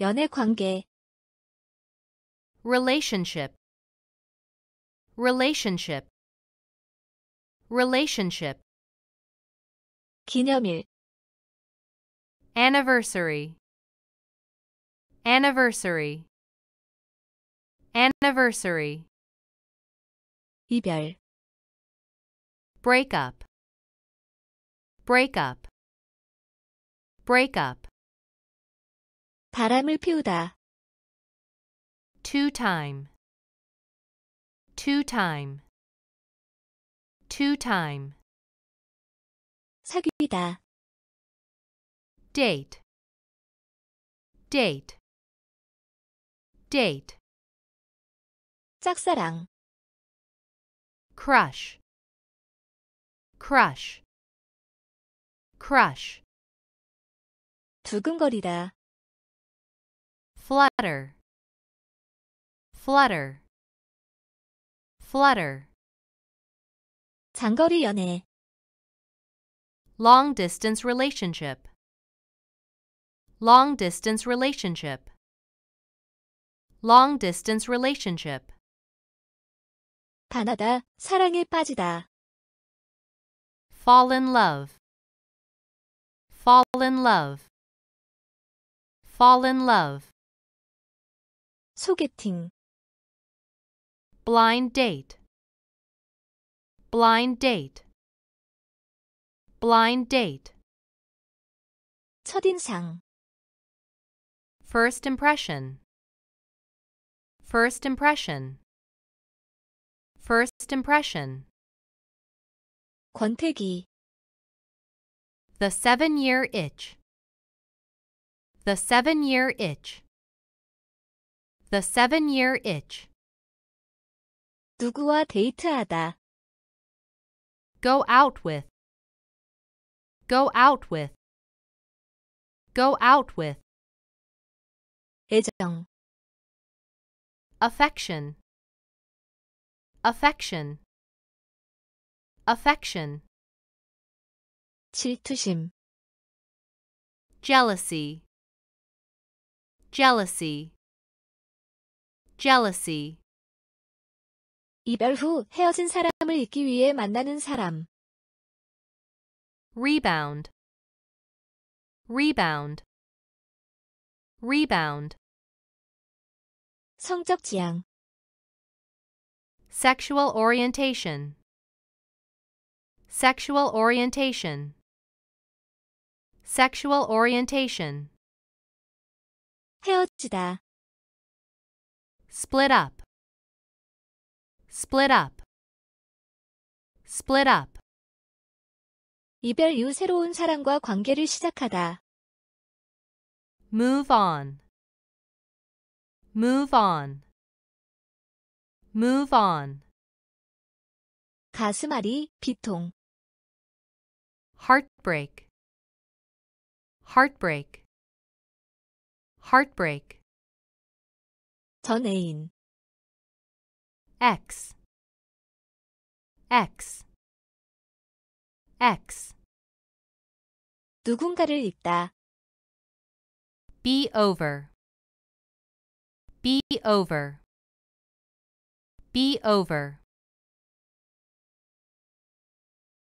연애 관계 relationship relationship relationship 기념일 anniversary anniversary anniversary 이별 break up break up break up 바람을 피우다. two time two time two time 사귀다. date date date 짝사랑 crush crush crush 두근거리다 flutter flutter flutter 장거리 연애 long distance relationship long distance relationship long distance relationship 반하다 사랑에 빠지다 fall in love fall in love fall in love 소개팅 blind date blind date blind date 첫인상 first impression first impression first impression 권태기 the seven year itch the seven year itch the seven-year itch. 누구와 데이트하다. Go out with. Go out with. Go out with. 애정. Affection. Affection. Affection. 질투심. Jealousy. Jealousy jealousy. 이별 후 헤어진 사람을 잊기 위해 만나는 사람. rebound rebound rebound 성적 지향 sexual orientation sexual orientation sexual orientation 헤어지다 split up split up split up 이별 이후 새로운 사람과 관계를 시작하다 move on move on move on 가슴앓이 비통 heartbreak heartbreak heartbreak 전애인 X X X 누군가를 읽다 be over be over be over